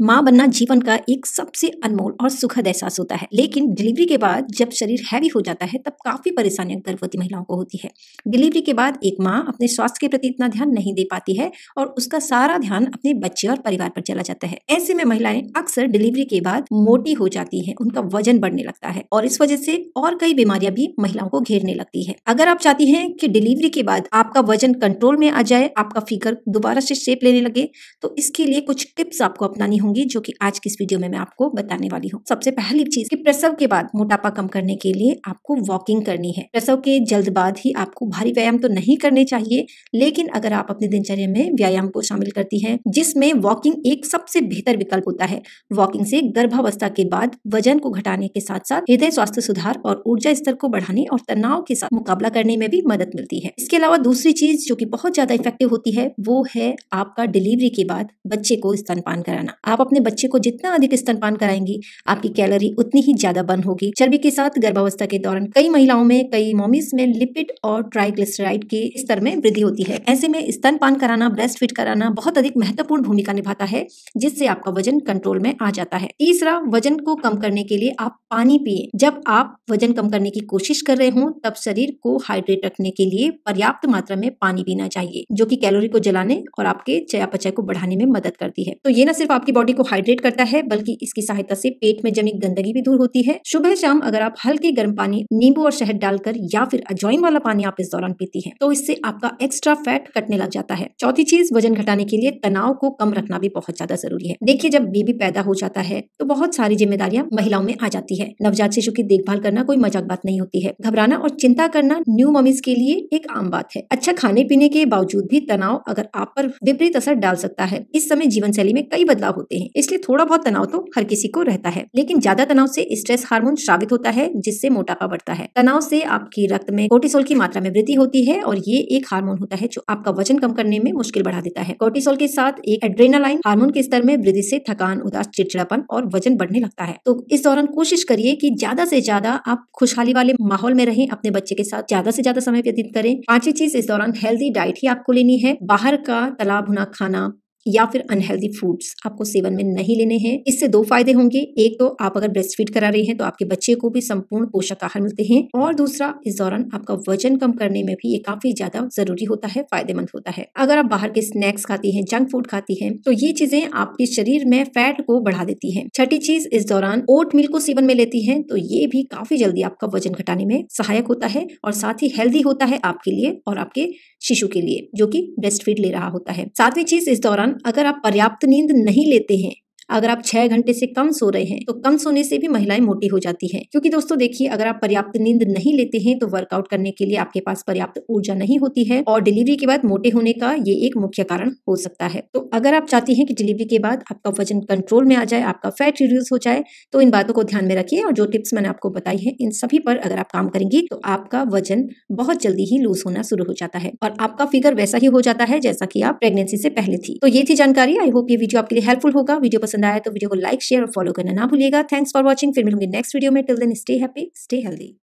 माँ बनना जीवन का एक सबसे अनमोल और सुखद एहसास होता है लेकिन डिलीवरी के बाद जब शरीर हैवी हो जाता है तब काफ़ी परेशानियां गर्भवती महिलाओं को होती है डिलीवरी के बाद एक माँ अपने स्वास्थ्य के प्रति इतना ध्यान नहीं दे पाती है और उसका सारा ध्यान अपने बच्चे और परिवार पर चला जाता है ऐसे में महिलाएं अक्सर डिलीवरी के बाद मोटी हो जाती है उनका वजन बढ़ने लगता है और इस वजह से और कई बीमारियां भी महिलाओं को घेरने लगती है अगर आप चाहती है की डिलीवरी के बाद आपका वजन कंट्रोल में आ जाए आपका फिगर दोबारा से शेप लेने लगे तो इसके लिए कुछ टिप्स आपको अपनानी चाहूंगी जो कि आज की इस वीडियो में मैं आपको बताने वाली हूँ सबसे पहली चीज कि प्रसव के बाद मोटापा कम करने के लिए आपको वॉकिंग करनी है प्रसव के जल्द बाद ही आपको भारी व्यायाम तो नहीं करने चाहिए लेकिन अगर आप अपनी दिनचर्या में व्यायाम को शामिल करती है जिसमें वॉकिंग एक सबसे बेहतर विकल्प होता है वॉकिंग से गर्भावस्था के बाद वजन को घटाने के साथ साथ हृदय स्वास्थ्य सुधार और ऊर्जा स्तर को बढ़ाने और तनाव के साथ मुकाबला करने में भी मदद मिलती है इसके अलावा दूसरी चीज जो कि बहुत ज्यादा इफेक्टिव होती है वो है आपका डिलीवरी के बाद बच्चे को स्तनपान कराना आप आप अपने बच्चे को जितना अधिक स्तनपान कराएंगी आपकी कैलोरी उतनी ही ज्यादा बर्न होगी चर्बी के साथ गर्भावस्था के दौरान कई महिलाओं में कई मोमीज में लिपिड और ट्राइग्लिसराइड के स्तर में वृद्धि होती है ऐसे में स्तनपान कराना ब्रेस्ट फिट कराना बहुत अधिक महत्वपूर्ण भूमिका निभाता है जिससे आपका वजन कंट्रोल में आ जाता है तीसरा वजन को कम करने के लिए आप पानी पिए जब आप वजन कम करने की कोशिश कर रहे हो तब शरीर को हाइड्रेट रखने के लिए पर्याप्त मात्रा में पानी पीना चाहिए जो की कैलोरी को जलाने और आपके चयापचय को बढ़ाने में मदद करती है तो ये ना सिर्फ आपकी बॉडी बॉडी को हाइड्रेट करता है बल्कि इसकी सहायता से पेट में जमी गंदगी भी दूर होती है सुबह शाम अगर आप हल्के गर्म पानी नींबू और शहद डालकर या फिर अजवाइन वाला पानी आप इस दौरान पीती है तो इससे आपका एक्स्ट्रा फैट कटने लग जाता है चौथी चीज वजन घटाने के लिए तनाव को कम रखना भी बहुत ज्यादा जरूरी है देखिए जब बेबी पैदा हो जाता है तो बहुत सारी जिम्मेदारियां महिलाओं में आ जाती है नवजात शिशु की देखभाल करना कोई मजाक बात नहीं होती है घबराना और चिंता करना न्यू ममीज के लिए एक आम बात है अच्छा खाने पीने के बावजूद भी तनाव अगर आप पर विपरीत असर डाल सकता है इस समय जीवन शैली में कई बदलाव होते हैं हैं इसलिए थोड़ा बहुत तनाव तो हर किसी को रहता है लेकिन ज्यादा तनाव से स्ट्रेस हार्मोन श्रावित होता है जिससे मोटापा बढ़ता है तनाव से आपकी रक्त में कोर्टिसोल की मात्रा में वृद्धि होती है और ये एक हार्मोन होता है जो आपका वजन कम करने में मुश्किल बढ़ा देता है कोर्टिसोल के साथ एक एड्रेनालाइन हार्मोन के स्तर में वृद्धि से थकान उदास चिड़चिड़ापन और वजन बढ़ने लगता है तो इस दौरान कोशिश करिए कि ज्यादा से ज्यादा आप खुशहाली वाले माहौल में रहें अपने बच्चे के साथ ज्यादा से ज्यादा समय व्यतीत करें पांचवी चीज इस दौरान हेल्दी डाइट ही आपको लेनी है बाहर का तला भुना खाना या फिर अनहेल्दी फूड्स आपको सेवन में नहीं लेने हैं इससे दो फायदे होंगे एक तो आप अगर ब्रेस्ट फीड करा रहे हैं तो आपके बच्चे को भी संपूर्ण पोषक आहार मिलते हैं और दूसरा इस दौरान आपका वजन कम करने में भी ये काफी ज्यादा जरूरी होता है फायदेमंद होता है अगर आप बाहर के स्नैक्स खाती है जंक फूड खाती है तो ये चीजें आपके शरीर में फैट को बढ़ा देती है छठी चीज इस दौरान ओट मिल्क को सेवन में लेती है तो ये भी काफी जल्दी आपका वजन घटाने में सहायक होता है और साथ ही हेल्दी होता है आपके लिए और आपके शिशु के लिए जो कि ब्रेस्ट फीड ले रहा होता है सातवीं चीज इस दौरान अगर आप पर्याप्त नींद नहीं लेते हैं अगर आप छह घंटे से कम सो रहे हैं तो कम सोने से भी महिलाएं मोटी हो जाती है क्योंकि दोस्तों देखिए अगर आप पर्याप्त नींद नहीं लेते हैं तो वर्कआउट करने के लिए आपके पास पर्याप्त ऊर्जा नहीं होती है और डिलीवरी के बाद मोटे होने का ये एक मुख्य कारण हो सकता है तो अगर आप चाहती है कि डिलीवरी के बाद आपका वजन कंट्रोल में आ जाए आपका फैट रिड्यूस हो जाए तो इन बातों को ध्यान में रखिए और जो टिप्स मैंने आपको बताई है इन सभी पर अगर आप काम करेंगी तो आपका वजन बहुत जल्दी ही लूज होना शुरू हो जाता है और आपका फिगर वैसा ही हो जाता है जैसा की आप प्रेगनेंसी से पहले थी तो ये थी जानकारी आई होप ये वीडियो आपके लिए हेल्पफुल होगा वीडियो पसंद पसंद आया तो वीडियो को लाइक शेयर और फॉलो करना ना भूलिएगा थैंक्स फॉर वॉचिंग फिर मिलूंगे नेक्स्ट वीडियो में till then stay happy stay healthy